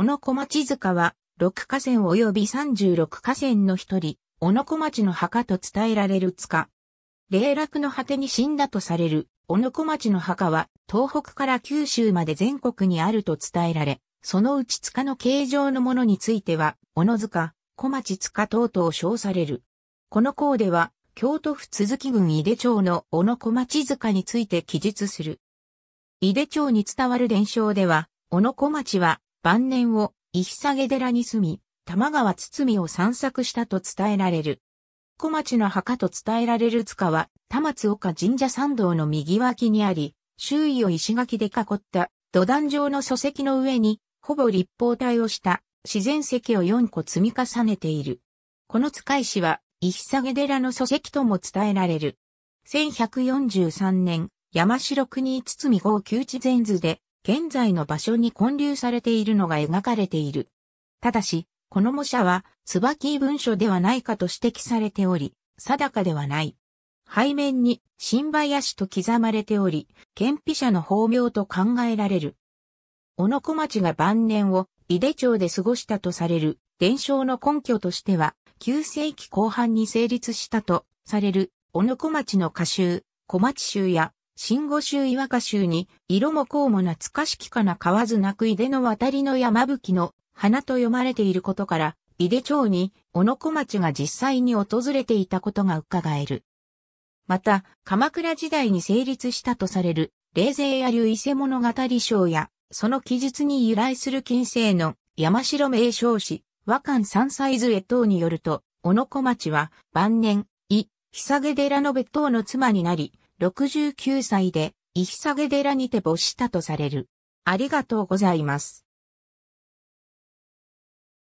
小野小町塚は、六河川及び三十六河川の一人、小野小町の墓と伝えられる塚。霊落の果てに死んだとされる、小野小町の墓は、東北から九州まで全国にあると伝えられ、そのうち塚の形状のものについては、小野塚、小町塚等々を称される。この項では、京都府鈴木郡井出町の小野小町塚について記述する。井出町に伝わる伝承では、小野小町は晩年を石下寺に住み、玉川堤を散策したと伝えられる。小町の墓と伝えられる塚は、玉津岡神社参道の右脇にあり、周囲を石垣で囲った土壇状の礎石の上に、ほぼ立方体をした自然石を4個積み重ねている。この塚石は、石下寺の礎石とも伝えられる。1143年、山城国堤号旧地前図で、現在の場所に混流されているのが描かれている。ただし、この模写は、椿文書ではないかと指摘されており、定かではない。背面に、新林と刻まれており、憲秘者の法名と考えられる。小野小町が晩年を、井手町で過ごしたとされる、伝承の根拠としては、9世紀後半に成立したとされる、小野小町の歌集、小町集や新五州岩下州に、色もこうも懐かしきかな河津なくいでの渡りの山吹の花と読まれていることから、井出町に、小野小町が実際に訪れていたことが伺える。また、鎌倉時代に成立したとされる、冷勢や流伊勢物語賞や、その記述に由来する近世の山城名称史、和漢三歳図絵等によると、小野小町は晩年、い、久下寺の別当の妻になり、69歳で、イヒサゲ寺にて没したとされる。ありがとうございます。